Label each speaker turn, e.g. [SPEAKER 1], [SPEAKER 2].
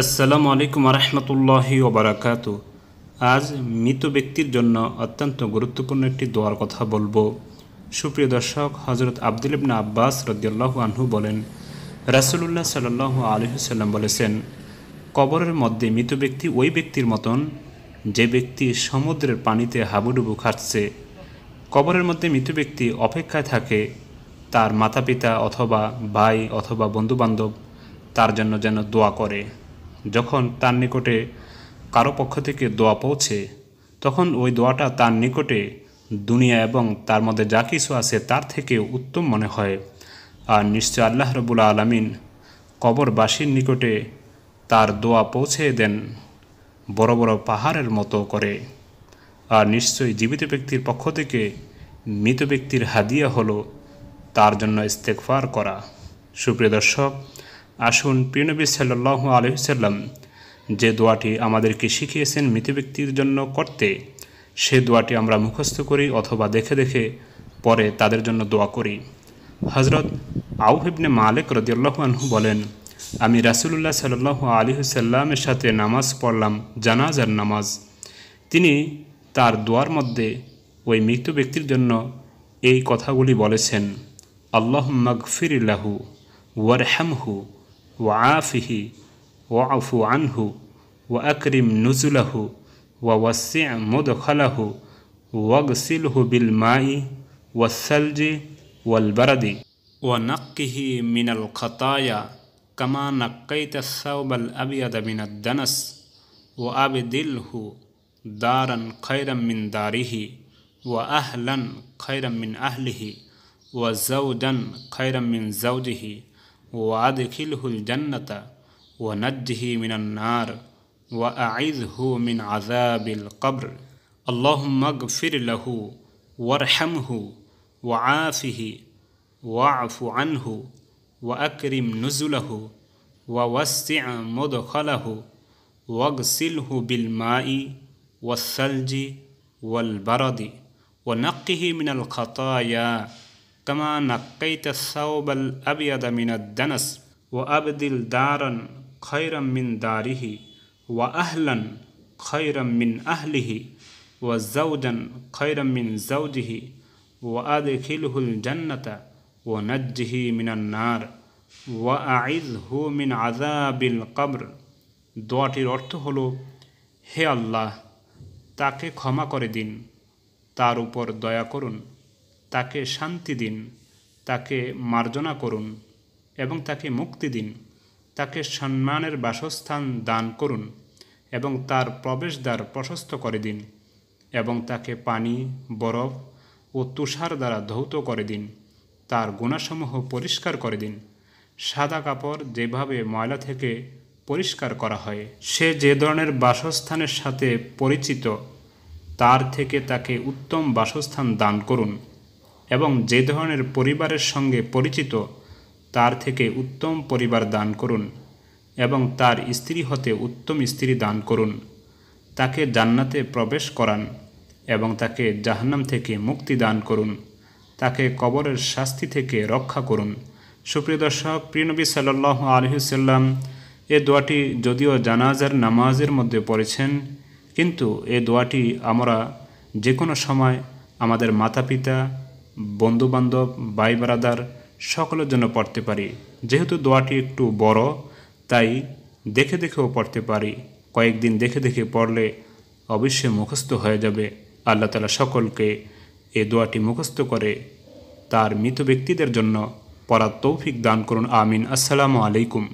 [SPEAKER 1] আসসালামু আলাইকুম রহমতুল্লাহি ওবরাকাত আজ মৃত ব্যক্তির জন্য অত্যন্ত গুরুত্বপূর্ণ একটি দোয়ার কথা বলবো সুপ্রিয় দর্শক হজরত আবদুল ইবনা আব্বাস রদিয়াল্লাহু আনহু বলেন রাসুলুল্লাহ সাল্লাহ আলহিসাল্লাম বলেছেন কবরের মধ্যে মৃত ব্যক্তি ওই ব্যক্তির মতন যে ব্যক্তি সমুদ্রের পানিতে হাবুডুবু খাচ্ছে কবরের মধ্যে মৃত ব্যক্তি অপেক্ষায় থাকে তার মাতা পিতা অথবা ভাই অথবা বন্ধুবান্ধব তার জন্য যেন দোয়া করে যখন তার নিকটে কারো পক্ষ থেকে দোয়া পৌঁছে তখন ওই দোয়াটা তার নিকটে দুনিয়া এবং তার মধ্যে যা কিছু আছে তার থেকে উত্তম মনে হয় আর নিশ্চয় আল্লাহ রবুল আলমিন কবরবাসীর নিকটে তার দোয়া পৌঁছে দেন বড় বড় পাহাড়ের মতো করে আর নিশ্চয়ই জীবিত ব্যক্তির পক্ষ থেকে মৃত ব্যক্তির হাদিয়া হলো তার জন্য ইস্তেকফার করা সুপ্রিয় দর্শক আসুন প্রিয়নবী সাল্লু আলহিসাল্লাম যে দোয়াটি আমাদেরকে শিখিয়েছেন মৃত ব্যক্তির জন্য করতে সে দোয়াটি আমরা মুখস্থ করি অথবা দেখে দেখে পরে তাদের জন্য দোয়া করি হজরত আউহিবনে মালিক রদিয়াল্লাহ আনহু বলেন আমি রাসুলুল্লাহ সাল্লাহ আলী সাথে নামাজ পড়লাম জানাজার নামাজ তিনি তার দোয়ার মধ্যে ওই মৃত ব্যক্তির জন্য এই কথাগুলি বলেছেন আল্লাহ মগফির ইল্লাহু ওয়ারহ্যামহু وعافه واعف عنه وأكرم نزله ووسع مدخله واغسله بالماء والثلج والبرد ونقه من الخطايا كما نقيت الثوب الأبيض من الدنس وأبدله دارا خيرا من داره وأهلا خيرا من أهله وزوجا خيرا من زوجه وادخله الجنة ونجه من النار وأعذه من عذاب القبر اللهم اغفر له وارحمه وعافه واعف عنه وأكرم نزله ووسع مدخله واغسله بالماء والثلج والبرد ونقه من الخطايا كما نقيت الثوب الأبيض من الدنس وأبدل دارا خيرا من داره وأهلا خيرا من أهله وزوجا خيرا من زوجه وأدخله الجنة ونجه من النار وأعذه من عذاب القبر দোয়াটির অর্থ হল হে আল্লাহ তাকে ক্ষমা করে দিন তার উপর দয়া করুন তাকে শান্তি দিন তাকে মার্জনা করুন এবং তাকে মুক্তি দিন তাকে সম্মানের বাসস্থান দান করুন এবং তার প্রবেশদ্বার প্রশস্ত করে দিন এবং তাকে পানি বরফ ও তুষার দ্বারা ধৌত করে দিন তার গুণাসমূহ পরিষ্কার করে দিন সাদা কাপড় যেভাবে ময়লা থেকে পরিষ্কার করা হয় সে যে ধরনের বাসস্থানের সাথে পরিচিত তার থেকে তাকে উত্তম বাসস্থান দান করুন এবং যে ধরনের পরিবারের সঙ্গে পরিচিত তার থেকে উত্তম পরিবার দান করুন এবং তার স্ত্রী হতে উত্তম স্ত্রী দান করুন তাকে জান্নাতে প্রবেশ করান এবং তাকে জাহান্নাম থেকে মুক্তি দান করুন তাকে কবরের শাস্তি থেকে রক্ষা করুন সুপ্রিয় দর্শক প্রিয়নবী সাল্লাহ আলহিসাল্লাম এ দোয়াটি যদিও জানাজার নামাজের মধ্যে পড়েছেন কিন্তু এ দোয়াটি আমরা যে কোনো সময় আমাদের মাতা পিতা বন্ধুবান্ধব ভাই ব্রাদার সকলের জন্য পড়তে পারি যেহেতু দোয়াটি একটু বড় তাই দেখে দেখেও পড়তে পারি কয়েকদিন দেখে দেখে পড়লে অবশ্যই মুখস্থ হয়ে যাবে আল্লাহ তালা সকলকে এ দোয়াটি মুখস্থ করে তার মৃত ব্যক্তিদের জন্য পড়ার তৌফিক দান করুন আমিন আসসালামু আলাইকুম